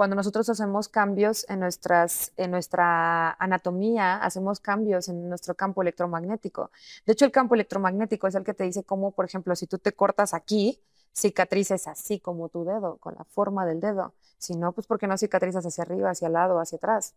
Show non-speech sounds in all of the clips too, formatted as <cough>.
cuando nosotros hacemos cambios en, nuestra anatomía, hacemos cambios en nuestro campo electromagnético. De hecho, el campo electromagnético es el que te dice cómo, por ejemplo, si tú te cortas aquí, cicatrices así como tu dedo, con la forma del dedo. Si no, pues porque no cicatrizas hacia arriba, hacia el lado, hacia atrás.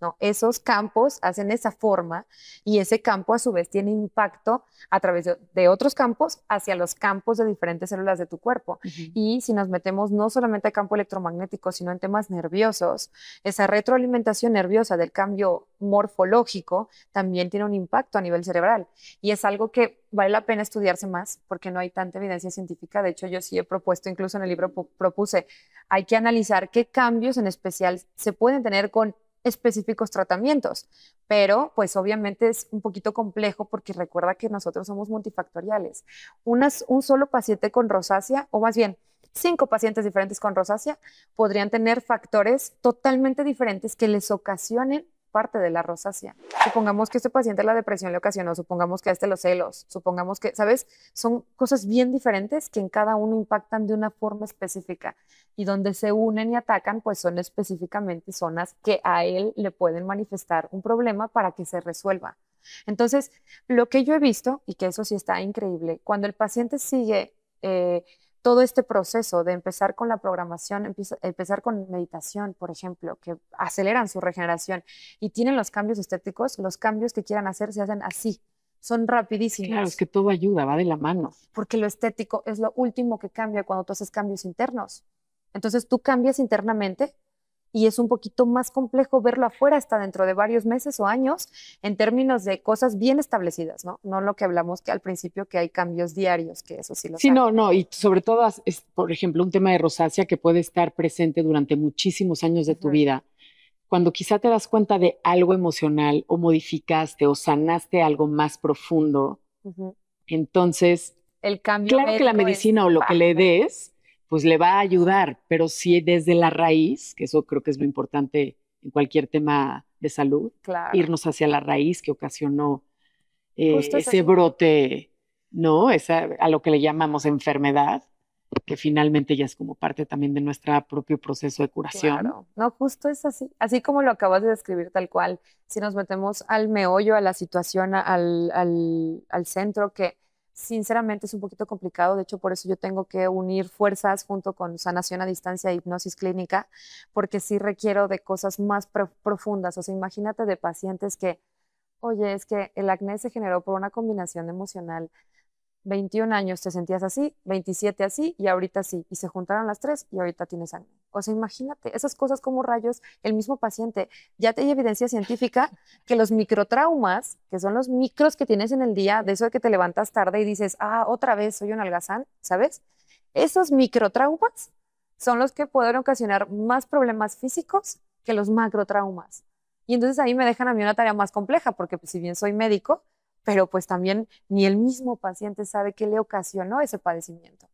¿no? Esos campos hacen esa forma y ese campo a su vez tiene impacto a través de, otros campos hacia los campos de diferentes células de tu cuerpo. Y si nos metemos no solamente a campo electromagnético, sino en temas nerviosos, esa retroalimentación nerviosa del cambio morfológico también tiene un impacto a nivel cerebral. Y es algo que vale la pena estudiarse más porque no hay tanta evidencia científica. De hecho, yo sí he propuesto, incluso en el libro propuse, hay que analizar qué cambios en especial se pueden tener con específicos tratamientos, pero pues obviamente es un poquito complejo porque recuerda que nosotros somos multifactoriales. Unas, un solo paciente con rosácea, o más bien, cinco pacientes diferentes con rosácea podrían tener factores totalmente diferentes que les ocasionen parte de la rosácea. Supongamos que este paciente la depresión le ocasionó, supongamos que a este los celos, supongamos que, ¿sabes? Son cosas bien diferentes que en cada uno impactan de una forma específica y donde se unen y atacan, pues son específicamente zonas que a él le pueden manifestar un problema para que se resuelva. Entonces, lo que yo he visto, y que eso sí está increíble, cuando el paciente sigue eh, todo este proceso de empezar con la programación, empezar con meditación, por ejemplo, que aceleran su regeneración y tienen los cambios estéticos, los cambios que quieran hacer se hacen así, son rapidísimos. Claro, es que todo ayuda, va de la mano. Porque lo estético es lo último que cambia cuando tú haces cambios internos. Entonces tú cambias internamente y es un poquito más complejo verlo afuera hasta dentro de varios meses o años en términos de cosas bien establecidas, ¿no? No lo que hablamos que al principio que hay cambios diarios, que eso sí lo Sí, no, no, y sobre todo es, por ejemplo, un tema de rosácea que puede estar presente durante muchísimos años de tu vida. Cuando quizá te das cuenta de algo emocional o modificaste o sanaste algo más profundo, entonces, el cambio claro que la medicina o lo que le des pues le va a ayudar, pero sí desde la raíz, que eso creo que es lo importante en cualquier tema de salud, irnos hacia la raíz que ocasionó eh, ese brote, ¿no? Esa, a lo que le llamamos enfermedad, que finalmente ya es como parte también de nuestro propio proceso de curación. No, justo es así, así como lo acabas de describir tal cual. Si nos metemos al meollo, a la situación, al, al centro que Sinceramente es un poquito complicado, de hecho por eso yo tengo que unir fuerzas junto con sanación a distancia e hipnosis clínica, porque sí requiero de cosas más profundas. O sea, imagínate de pacientes que, oye, es que el acné se generó por una combinación emocional, 21 años te sentías así, 27 así y ahorita sí. Y se juntaron las tres y ahorita tienes sangre. O sea, imagínate, esas cosas como rayos, el mismo paciente. Ya te hay evidencia científica <laughs> que los microtraumas, que son los micros que tienes en el día, de eso de que te levantas tarde y dices, ah, otra vez soy un algazán, ¿sabes? Esos microtraumas son los que pueden ocasionar más problemas físicos que los macrotraumas. Y entonces ahí me dejan a mí una tarea más compleja, porque pues, si bien soy médico, pero pues también ni el mismo paciente sabe qué le ocasionó ese padecimiento.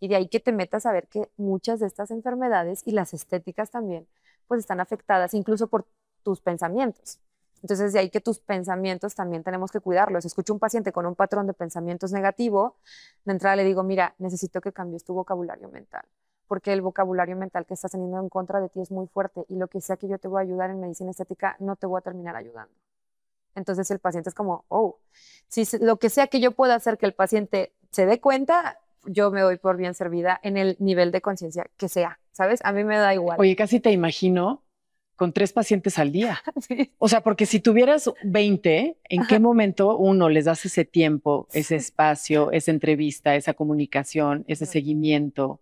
Y de ahí que te metas a ver que muchas de estas enfermedades y las estéticas también, pues están afectadas incluso por tus pensamientos. Entonces, de ahí que tus pensamientos también tenemos que cuidarlos. Escucho un paciente con un patrón de pensamientos negativo, de entrada le digo, mira, necesito que cambies tu vocabulario mental, porque el vocabulario mental que estás teniendo en contra de ti es muy fuerte y lo que sea que yo te voy a ayudar en medicina estética no te voy a terminar ayudando. Entonces el paciente es como, oh, si lo que sea que yo pueda hacer que el paciente se dé cuenta, yo me doy por bien servida en el nivel de conciencia que sea, ¿sabes? A mí me da igual. Oye, casi te imagino con tres pacientes al día. <laughs> O sea, porque si tuvieras 20, ¿en qué momento uno les das ese tiempo, ese espacio, esa entrevista, esa comunicación, ese seguimiento?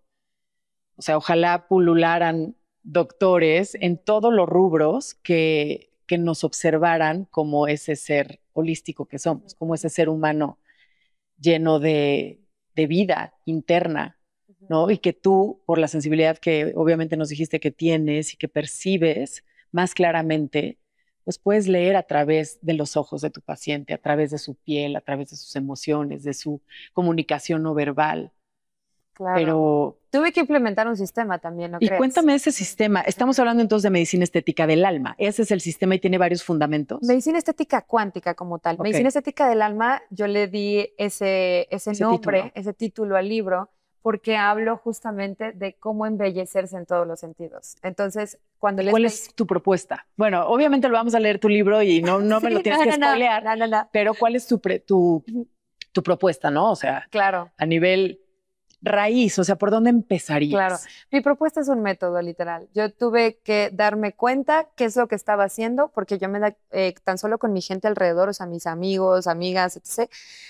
O sea, ojalá pulularan doctores en todos los rubros que que nos observaran como ese ser holístico que somos, como ese ser humano lleno de, vida interna, ¿no? Y que tú, por la sensibilidad que obviamente nos dijiste que tienes y que percibes más claramente, pues puedes leer a través de los ojos de tu paciente, a través de su piel, a través de sus emociones, de su comunicación no verbal, Claro. Pero tuve que implementar un sistema también, ¿no Y cuéntame ese sistema. Estamos hablando entonces de medicina estética del alma. Ese es el sistema y tiene varios fundamentos. Medicina estética cuántica como tal. Medicina estética del alma, yo le di ese, ese, nombre, ese título al libro porque hablo justamente de cómo embellecerse en todos los sentidos. Entonces, cuando le ¿Cuál es tu propuesta? Bueno, obviamente lo vamos a leer tu libro y no, no <laughs> me lo tienes que spoilear, pero ¿cuál es tu, tu, propuesta, no? O sea, a nivel raíz, o sea, ¿por dónde empezarías? Claro, mi propuesta es un método literal. Yo tuve que darme cuenta qué es lo que estaba haciendo, porque yo me da, eh, tan solo con mi gente alrededor, o sea, mis amigos, amigas, etc.,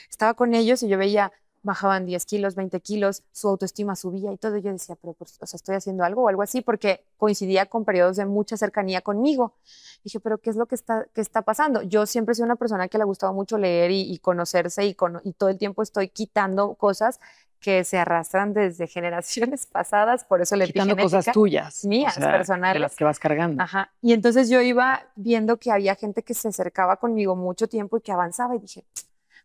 estaba con ellos y yo veía, bajaban 10 kilos, 20 kilos, su autoestima subía y todo. Yo decía, pero, pues, o sea, estoy haciendo algo o algo así, porque coincidía con periodos de mucha cercanía conmigo. Dije, pero ¿qué es lo que está, está pasando? Yo siempre soy una persona que le ha gustado mucho leer y, conocerse y, todo el tiempo estoy quitando cosas que se arrastran desde <laughs> generaciones pasadas, por eso le Quitando cosas tuyas. Mías, personales. De las que vas cargando. Ajá. Y entonces yo iba viendo que había gente que se acercaba conmigo mucho tiempo y que avanzaba y dije,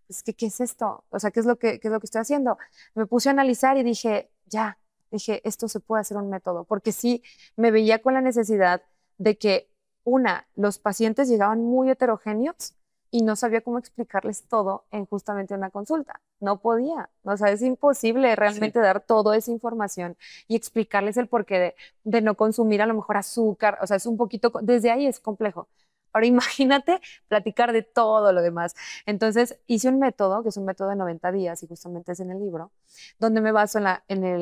pues, ¿qué, ¿qué, es esto? O sea, ¿qué es, lo que, qué es lo que estoy haciendo? Me puse a analizar y dije, ya, dije, esto se puede hacer un método, porque sí me veía con la necesidad de que, una, los pacientes llegaban muy heterogéneos y no sabía cómo explicarles todo en justamente una consulta. No podía, o sea, es imposible realmente dar toda esa información y explicarles el porqué de no consumir a lo mejor azúcar, o sea, es un poquito, desde ahí es complejo. Ahora imagínate platicar de todo lo demás. Entonces hice un método, que es un método de 90 días y justamente es en el libro, donde me baso en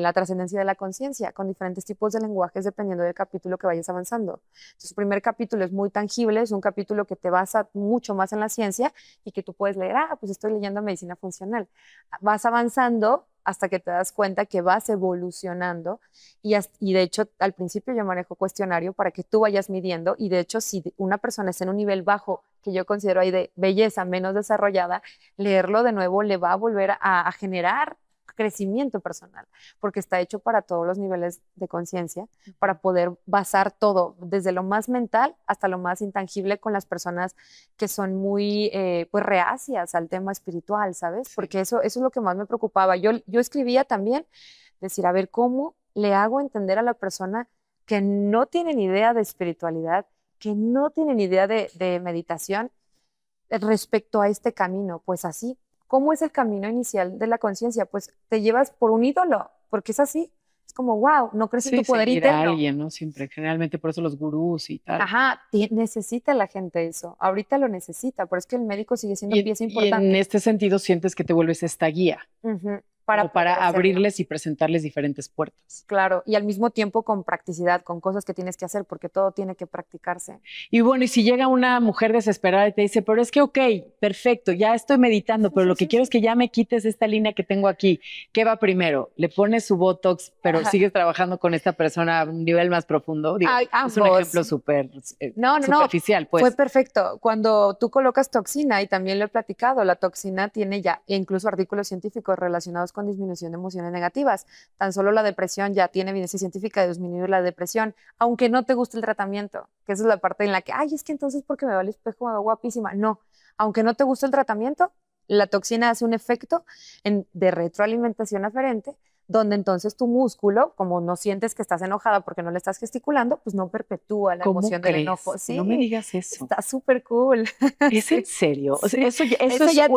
la, trascendencia de la conciencia con diferentes tipos de lenguajes dependiendo del capítulo que vayas avanzando. Entonces, el primer capítulo es muy tangible, es un capítulo que te basa mucho más en la ciencia y que tú puedes leer, ah, pues estoy leyendo medicina funcional. Vas avanzando hasta que te das cuenta que vas evolucionando y, y, de hecho al principio yo manejo cuestionario para que tú vayas midiendo y de hecho si una persona está en un nivel bajo que yo considero ahí de belleza menos desarrollada, leerlo de nuevo le va a volver a, a generar crecimiento personal, porque está hecho para todos los niveles de conciencia, para poder basar todo, desde lo más mental hasta lo más intangible con las personas que son muy eh, pues reacias al tema espiritual, ¿sabes? Porque eso, es lo que más me preocupaba. Yo, yo escribía también, decir, a ver, ¿cómo le hago entender a la persona que no tiene ni idea de espiritualidad, que no tiene ni idea de meditación eh, respecto a este camino? Pues así, ¿Cómo es el camino inicial de la conciencia? Pues te llevas por un ídolo, porque es así. Es como, wow, no crees en tu poder interno. alguien, ¿no? Siempre, generalmente por eso los gurús y tal. Ajá, necesita la gente eso. Ahorita lo necesita, por es que el médico sigue siendo un pieza importante. Y en este sentido sientes que te vuelves esta guía para, o para abrirles y presentarles diferentes puertas. Claro, y al mismo tiempo con practicidad, con cosas que tienes que hacer, porque todo tiene que practicarse. Y bueno, y si llega una mujer desesperada y te dice, pero es que, ok, perfecto, ya estoy meditando, pero lo que quiero es que ya me quites esta línea que tengo aquí, ¿qué va primero? ¿Le pones su Botox, pero sigues trabajando con esta persona a un nivel más profundo? Digo, es un ejemplo súper eh, no, no, superficial. pues. Fue perfecto. Cuando tú colocas toxina, y también lo he platicado, la toxina tiene ya incluso artículos científicos relacionados con disminución de emociones negativas. Tan solo la depresión ya tiene evidencia científica de disminuir la depresión, aunque no te guste el tratamiento, que esa es la parte en la que, ay, es que entonces porque me va el espejo me guapísima. No, aunque no te guste el tratamiento, la toxina hace un efecto de retroalimentación aferente donde entonces tu músculo, como no sientes que estás enojada porque no le estás gesticulando, pues no perpetúa la emoción del enojo. Sí, no me digas eso. Está súper cool. <laughs> ¿Es en serio? eso, ya, es, tiene eso lo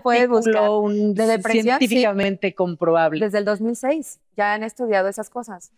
puedes buscar. de científicamente comprobable. Desde el 2006 ya han estudiado esas cosas.